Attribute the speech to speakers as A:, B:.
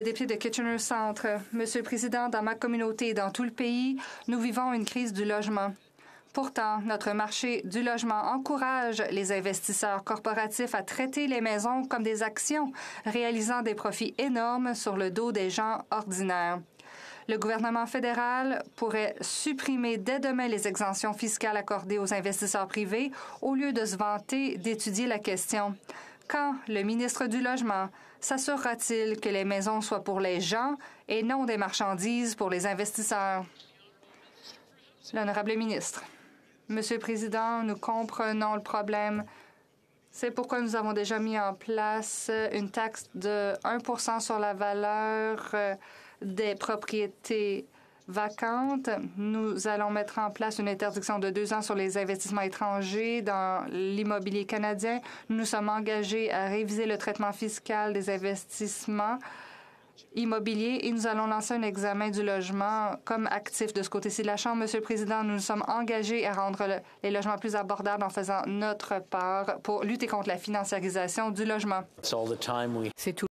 A: Député de Kitchener-Centre, Monsieur le Président, dans ma communauté et dans tout le pays, nous vivons une crise du logement. Pourtant, notre marché du logement encourage les investisseurs corporatifs à traiter les maisons comme des actions, réalisant des profits énormes sur le dos des gens ordinaires. Le gouvernement fédéral pourrait supprimer dès demain les exemptions fiscales accordées aux investisseurs privés au lieu de se vanter d'étudier la question. Quand le ministre du Logement s'assurera-t-il que les maisons soient pour les gens et non des marchandises pour les investisseurs? L'honorable ministre. Monsieur le Président, nous comprenons le problème. C'est pourquoi nous avons déjà mis en place une taxe de 1 sur la valeur euh, des propriétés vacante. Nous allons mettre en place une interdiction de deux ans sur les investissements étrangers dans l'immobilier canadien. Nous sommes engagés à réviser le traitement fiscal des investissements immobiliers et nous allons lancer un examen du logement comme actif de ce côté-ci de la Chambre. Monsieur le Président, nous nous sommes engagés à rendre les logements plus abordables en faisant notre part pour lutter contre la financiarisation du logement. C'est tout.